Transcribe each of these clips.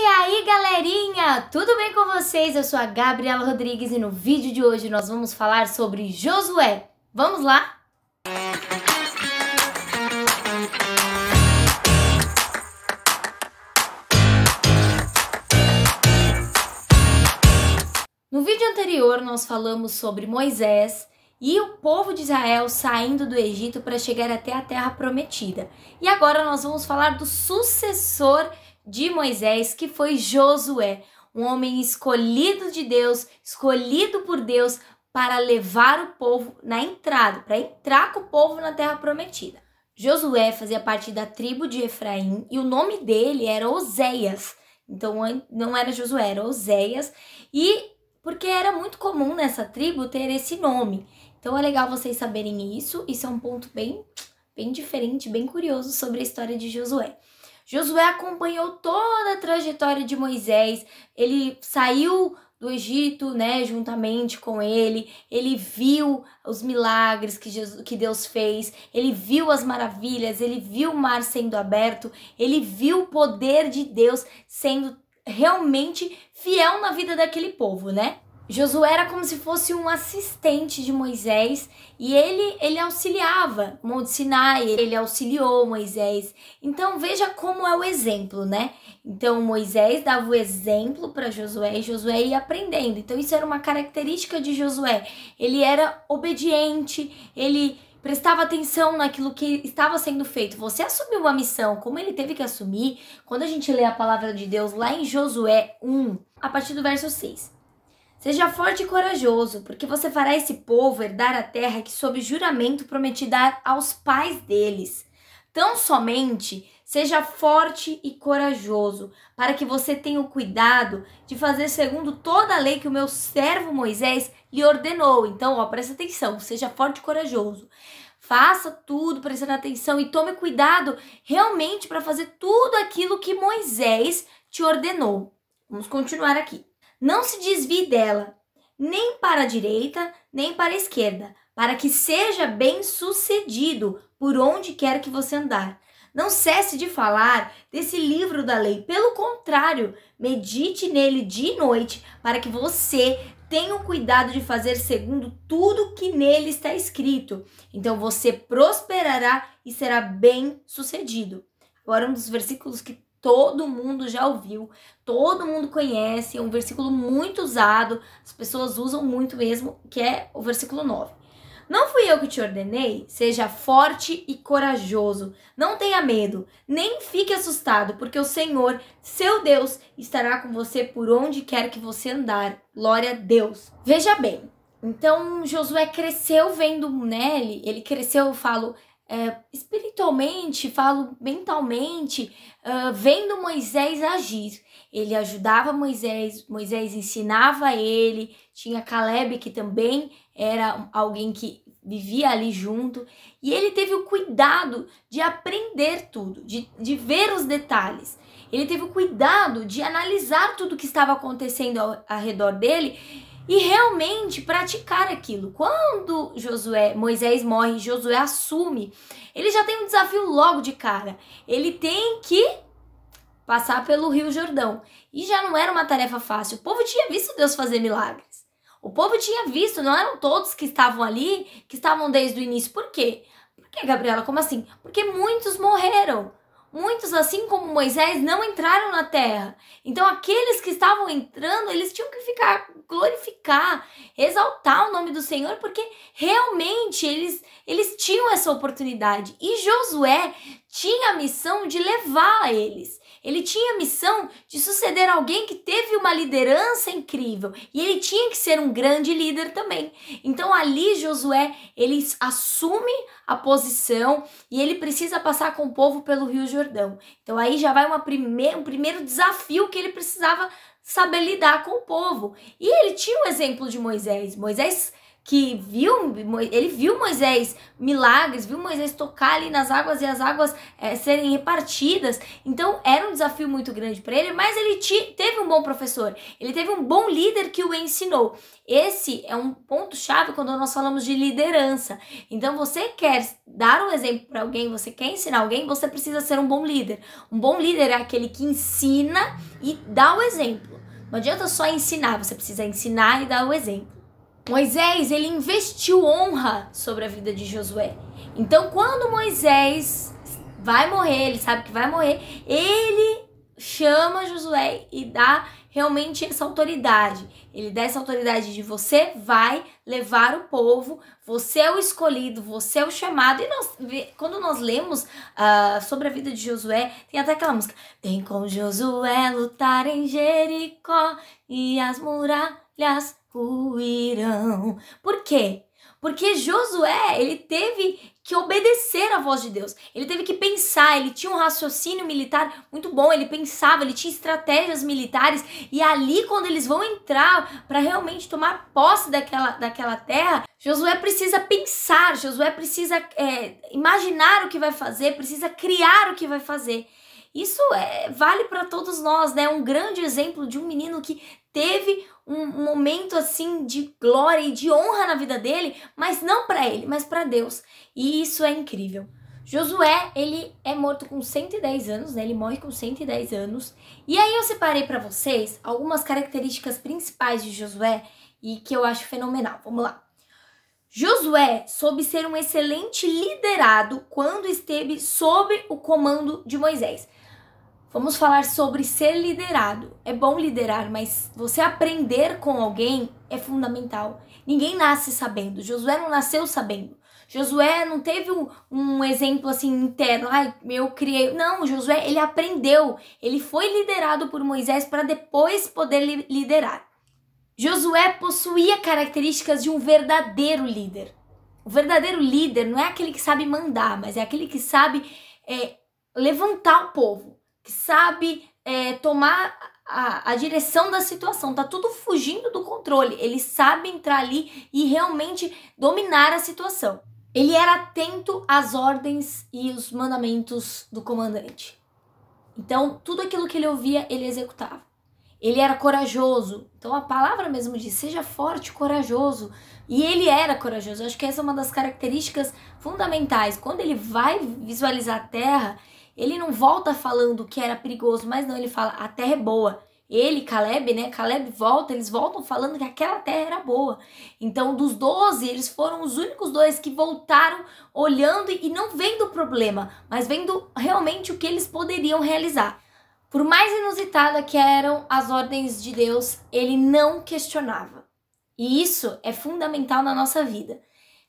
E aí galerinha, tudo bem com vocês? Eu sou a Gabriela Rodrigues e no vídeo de hoje nós vamos falar sobre Josué. Vamos lá? No vídeo anterior nós falamos sobre Moisés e o povo de Israel saindo do Egito para chegar até a terra prometida. E agora nós vamos falar do sucessor de de Moisés, que foi Josué, um homem escolhido de Deus, escolhido por Deus para levar o povo na entrada, para entrar com o povo na terra prometida. Josué fazia parte da tribo de Efraim e o nome dele era Oséias. Então não era Josué, era Oséias. E porque era muito comum nessa tribo ter esse nome. Então é legal vocês saberem isso. Isso é um ponto bem, bem diferente, bem curioso sobre a história de Josué. Josué acompanhou toda a trajetória de Moisés, ele saiu do Egito, né, juntamente com ele, ele viu os milagres que, Jesus, que Deus fez, ele viu as maravilhas, ele viu o mar sendo aberto, ele viu o poder de Deus sendo realmente fiel na vida daquele povo, né? Josué era como se fosse um assistente de Moisés e ele ele auxiliava Monte Sinai, ele auxiliou Moisés. Então veja como é o exemplo, né? Então Moisés dava o exemplo para Josué e Josué ia aprendendo. Então isso era uma característica de Josué. Ele era obediente, ele prestava atenção naquilo que estava sendo feito. Você assumiu uma missão, como ele teve que assumir. Quando a gente lê a palavra de Deus lá em Josué 1, a partir do verso 6. Seja forte e corajoso, porque você fará esse povo herdar a terra que, sob juramento, prometi dar aos pais deles. Tão somente seja forte e corajoso, para que você tenha o cuidado de fazer segundo toda a lei que o meu servo Moisés lhe ordenou. Então, ó, presta atenção, seja forte e corajoso. Faça tudo prestando atenção e tome cuidado realmente para fazer tudo aquilo que Moisés te ordenou. Vamos continuar aqui. Não se desvie dela, nem para a direita, nem para a esquerda, para que seja bem sucedido por onde quer que você andar. Não cesse de falar desse livro da lei, pelo contrário, medite nele de noite, para que você tenha o cuidado de fazer segundo tudo que nele está escrito. Então você prosperará e será bem sucedido. Agora, um dos versículos que todo mundo já ouviu, todo mundo conhece, é um versículo muito usado, as pessoas usam muito mesmo, que é o versículo 9. Não fui eu que te ordenei? Seja forte e corajoso. Não tenha medo, nem fique assustado, porque o Senhor, seu Deus, estará com você por onde quer que você andar. Glória a Deus. Veja bem, então Josué cresceu vendo nele, né, ele cresceu, eu falo, é, espiritualmente, falo mentalmente, uh, vendo Moisés agir. Ele ajudava Moisés, Moisés ensinava ele, tinha Caleb que também era alguém que vivia ali junto, e ele teve o cuidado de aprender tudo, de, de ver os detalhes. Ele teve o cuidado de analisar tudo que estava acontecendo ao, ao redor dele e realmente praticar aquilo. Quando Josué, Moisés morre, Josué assume, ele já tem um desafio logo de cara. Ele tem que passar pelo Rio Jordão. E já não era uma tarefa fácil. O povo tinha visto Deus fazer milagres. O povo tinha visto, não eram todos que estavam ali, que estavam desde o início. Por quê? Por que, Gabriela? Como assim? Porque muitos morreram muitos, assim como Moisés, não entraram na terra. Então, aqueles que estavam entrando, eles tinham que ficar, glorificar, exaltar o nome do Senhor, porque realmente eles, eles tinham essa oportunidade. E Josué tinha a missão de levar eles. Ele tinha a missão de suceder alguém que teve uma liderança incrível e ele tinha que ser um grande líder também. Então ali Josué, ele assume a posição e ele precisa passar com o povo pelo Rio Jordão. Então aí já vai uma prime um primeiro desafio que ele precisava saber lidar com o povo. E ele tinha o um exemplo de Moisés. Moisés que viu, ele viu Moisés milagres, viu Moisés tocar ali nas águas e as águas é, serem repartidas. Então era um desafio muito grande para ele, mas ele teve um bom professor, ele teve um bom líder que o ensinou. Esse é um ponto chave quando nós falamos de liderança. Então você quer dar um exemplo para alguém, você quer ensinar alguém, você precisa ser um bom líder. Um bom líder é aquele que ensina e dá o exemplo. Não adianta só ensinar, você precisa ensinar e dar o exemplo. Moisés, ele investiu honra sobre a vida de Josué. Então, quando Moisés vai morrer, ele sabe que vai morrer, ele chama Josué e dá realmente essa autoridade. Ele dá essa autoridade de você vai levar o povo, você é o escolhido, você é o chamado. E nós, quando nós lemos uh, sobre a vida de Josué, tem até aquela música: Tem com Josué lutar em Jericó e as muralhas muralhas ruirão. Por quê? Porque Josué, ele teve que obedecer à voz de Deus. Ele teve que pensar, ele tinha um raciocínio militar muito bom, ele pensava, ele tinha estratégias militares e ali quando eles vão entrar para realmente tomar posse daquela, daquela terra, Josué precisa pensar, Josué precisa é, imaginar o que vai fazer, precisa criar o que vai fazer. Isso é, vale para todos nós, né? Um grande exemplo de um menino que teve um momento assim de glória e de honra na vida dele, mas não para ele, mas para Deus. E isso é incrível. Josué, ele é morto com 110 anos, né? Ele morre com 110 anos. E aí eu separei para vocês algumas características principais de Josué e que eu acho fenomenal. Vamos lá. Josué soube ser um excelente liderado quando esteve sob o comando de Moisés. Vamos falar sobre ser liderado. É bom liderar, mas você aprender com alguém é fundamental. Ninguém nasce sabendo. Josué não nasceu sabendo. Josué não teve um, um exemplo assim interno, ai, eu criei. Não, Josué, ele aprendeu. Ele foi liderado por Moisés para depois poder li liderar. Josué possuía características de um verdadeiro líder. O verdadeiro líder não é aquele que sabe mandar, mas é aquele que sabe é, levantar o povo sabe é, tomar a, a, direção da situação, tá tudo fugindo do controle. Ele sabe entrar ali e realmente dominar a situação. Ele era atento às ordens e os mandamentos do comandante. Então, tudo aquilo que ele ouvia, ele executava. Ele era corajoso. Então, a palavra mesmo diz: seja forte, corajoso. E ele era corajoso. Eu acho que essa é uma das características fundamentais. Quando ele vai visualizar a terra, ele não volta falando que era perigoso, mas não, ele fala: a terra é boa. Ele, Caleb, né? Caleb volta, eles voltam falando que aquela terra era boa. Então, dos 12, eles foram os únicos dois que voltaram olhando e não vendo o problema, mas vendo realmente o que eles poderiam realizar. Por mais inusitada que eram as ordens de Deus, ele não questionava. E isso é fundamental na nossa vida.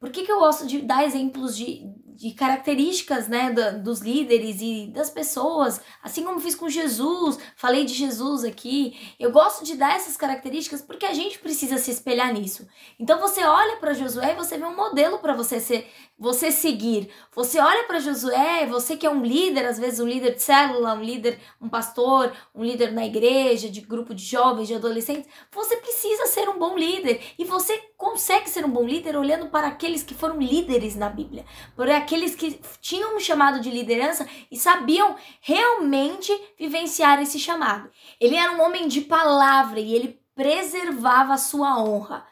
Por que, que eu gosto de dar exemplos de, de características né, da, dos líderes e das pessoas, assim como fiz com Jesus, falei de Jesus aqui. Eu gosto de dar essas características porque a gente precisa se espelhar nisso. Então você olha para Josué e você vê um modelo para você ser, você seguir. Você olha para Josué, você que é um líder, às vezes um líder de célula, um líder, um pastor, um líder na igreja, de grupo de jovens, de adolescentes, você precisa ser um bom líder e você consegue ser um bom líder olhando para aqueles que foram líderes na Bíblia. Por aqueles que tinham um chamado de liderança e sabiam realmente vivenciar esse chamado. Ele era um homem de palavra e ele preservava a sua honra.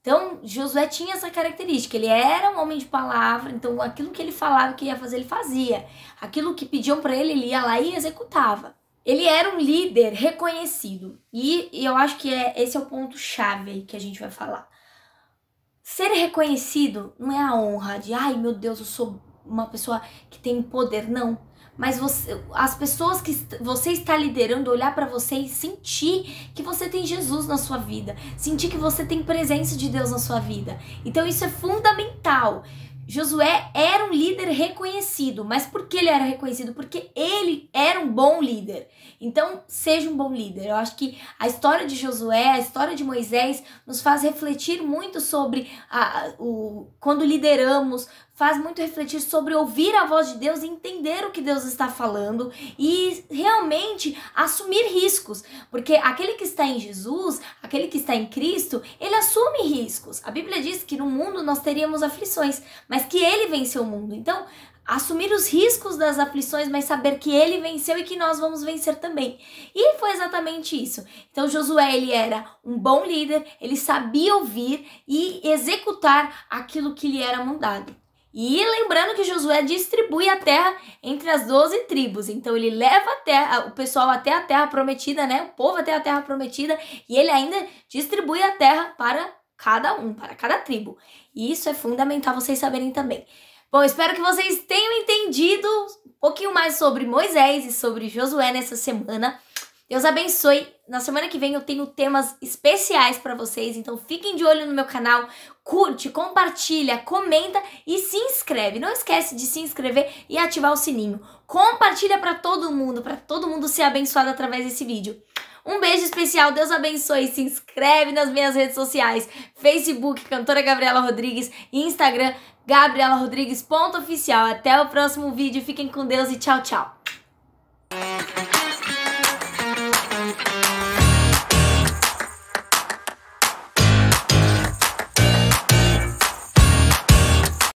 Então, Josué tinha essa característica. Ele era um homem de palavra, então aquilo que ele falava que ia fazer, ele fazia. Aquilo que pediam para ele, ele ia lá e executava. Ele era um líder reconhecido. E, e eu acho que é, esse é o ponto chave que a gente vai falar. Ser reconhecido não é a honra de, ai meu Deus, eu sou uma pessoa que tem poder, não. Mas você, as pessoas que você está liderando olhar para você e sentir que você tem Jesus na sua vida, sentir que você tem presença de Deus na sua vida. Então isso é fundamental. Josué era um líder reconhecido, mas por que ele era reconhecido? Porque ele era um bom líder. Então, seja um bom líder. Eu acho que a história de Josué, a história de Moisés, nos faz refletir muito sobre a, o, quando lideramos, faz muito refletir sobre ouvir a voz de Deus, e entender o que Deus está falando e realmente assumir riscos, porque aquele que está em Jesus, aquele que está em Cristo, ele assume riscos. A Bíblia diz que no mundo nós teríamos aflições, mas que ele venceu o mundo. Então, assumir os riscos das aflições, mas saber que ele venceu e que nós vamos vencer também. E foi exatamente isso. Então Josué ele era um bom líder, ele sabia ouvir e executar aquilo que lhe era mandado. E lembrando que Josué distribui a terra entre as 12 tribos. Então ele leva a terra, o pessoal até a terra prometida, né? O povo até a terra prometida, e ele ainda distribui a terra para cada um, para cada tribo. E isso é fundamental vocês saberem também. Bom, espero que vocês tenham entendido um pouquinho mais sobre Moisés e sobre Josué nessa semana. Deus abençoe. Na semana que vem eu tenho temas especiais para vocês, então fiquem de olho no meu canal, curte, compartilha, comenta e se inscreve. Não esquece de se inscrever e ativar o sininho. Compartilha para todo mundo, para todo mundo ser abençoado através desse vídeo. Um beijo especial, Deus abençoe. Se inscreve nas minhas redes sociais: Facebook, cantora Gabriela Rodrigues, Instagram, gabrielarrodrigues.oficial. Até o próximo vídeo, fiquem com Deus e tchau, tchau.